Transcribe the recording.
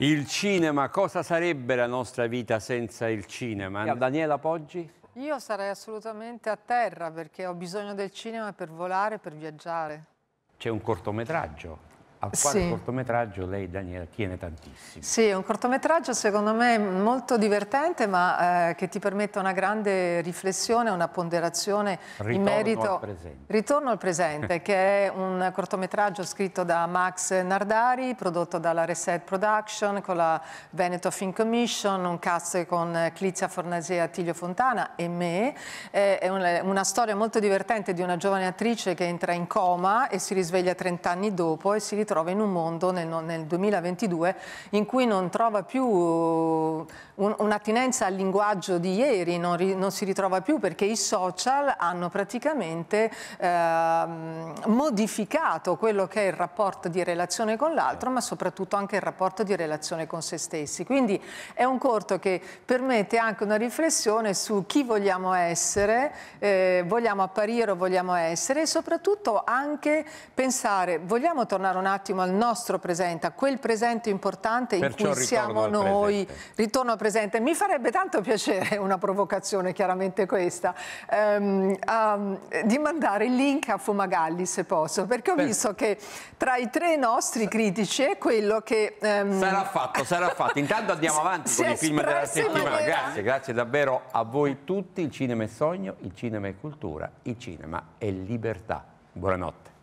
Il cinema, cosa sarebbe la nostra vita senza il cinema? Daniela Poggi? Io sarei assolutamente a terra perché ho bisogno del cinema per volare, per viaggiare. C'è un cortometraggio al quale sì. cortometraggio lei, Daniela, tiene tantissimo. Sì, è un cortometraggio secondo me molto divertente ma eh, che ti permette una grande riflessione, una ponderazione ritorno in merito... Ritorno Al presente. Ritorno al presente, che è un cortometraggio scritto da Max Nardari, prodotto dalla Reset Production con la Veneto Film Commission, un cast con Clizia Fornasea, Tiglio Fontana e me. Eh, è un, una storia molto divertente di una giovane attrice che entra in coma e si risveglia 30 anni dopo e si ritrova ritrova in un mondo nel, nel 2022 in cui non trova più uh, un'attinenza al linguaggio di ieri, non, ri, non, si ritrova più perché i social hanno praticamente eh, modificato quello che è il rapporto di relazione con l'altro ma soprattutto anche il rapporto di relazione con se stessi. Quindi è un corto che permette anche una riflessione su chi vogliamo essere, eh, vogliamo apparire o vogliamo essere e soprattutto anche pensare, vogliamo tornare un attimo attimo al nostro presente, a quel presente importante Perciò in cui siamo noi. Presente. Ritorno al presente. Mi farebbe tanto piacere, una provocazione chiaramente questa, ehm, a, ehm, di mandare il link a Fumagalli se posso, perché ho Beh. visto che tra i tre nostri critici è quello che... Ehm... Sarà fatto, sarà fatto. Intanto andiamo avanti con i film della settimana. Maniera... Grazie, grazie davvero a voi tutti. Il cinema è sogno, il cinema è cultura, il cinema è libertà. Buonanotte.